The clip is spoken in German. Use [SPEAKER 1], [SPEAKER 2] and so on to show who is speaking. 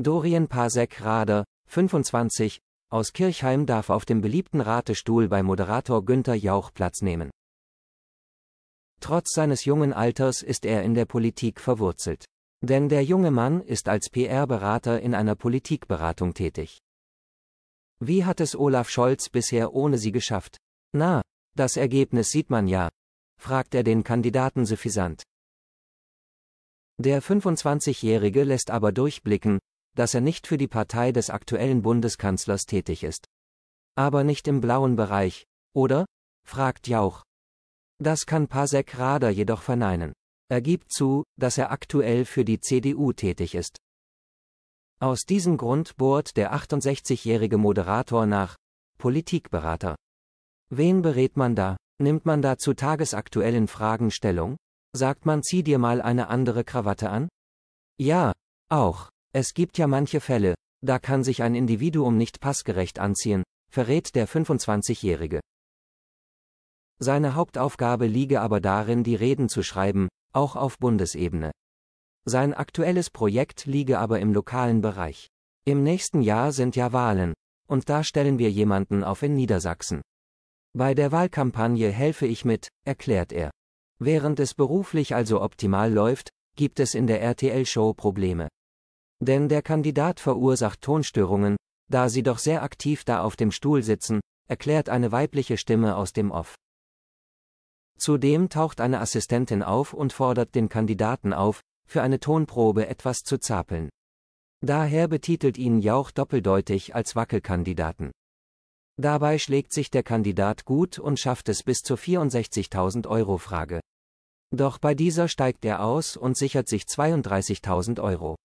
[SPEAKER 1] Dorian Pasek Rader, 25, aus Kirchheim darf auf dem beliebten Ratestuhl bei Moderator Günther Jauch Platz nehmen. Trotz seines jungen Alters ist er in der Politik verwurzelt. Denn der junge Mann ist als PR-Berater in einer Politikberatung tätig. Wie hat es Olaf Scholz bisher ohne sie geschafft? Na, das Ergebnis sieht man ja, fragt er den Kandidaten suffisant. Der 25-Jährige lässt aber durchblicken, dass er nicht für die Partei des aktuellen Bundeskanzlers tätig ist. Aber nicht im blauen Bereich, oder? fragt Jauch. Das kann Pasek Rader jedoch verneinen. Er gibt zu, dass er aktuell für die CDU tätig ist. Aus diesem Grund bohrt der 68-jährige Moderator nach Politikberater. Wen berät man da? Nimmt man da zu tagesaktuellen Fragen Stellung? Sagt man, zieh dir mal eine andere Krawatte an? Ja, auch. Es gibt ja manche Fälle, da kann sich ein Individuum nicht passgerecht anziehen, verrät der 25-Jährige. Seine Hauptaufgabe liege aber darin, die Reden zu schreiben, auch auf Bundesebene. Sein aktuelles Projekt liege aber im lokalen Bereich. Im nächsten Jahr sind ja Wahlen, und da stellen wir jemanden auf in Niedersachsen. Bei der Wahlkampagne helfe ich mit, erklärt er. Während es beruflich also optimal läuft, gibt es in der RTL-Show Probleme. Denn der Kandidat verursacht Tonstörungen, da sie doch sehr aktiv da auf dem Stuhl sitzen, erklärt eine weibliche Stimme aus dem Off. Zudem taucht eine Assistentin auf und fordert den Kandidaten auf, für eine Tonprobe etwas zu zapeln. Daher betitelt ihn Jauch doppeldeutig als Wackelkandidaten. Dabei schlägt sich der Kandidat gut und schafft es bis zur 64.000 Euro Frage. Doch bei dieser steigt er aus und sichert sich 32.000 Euro.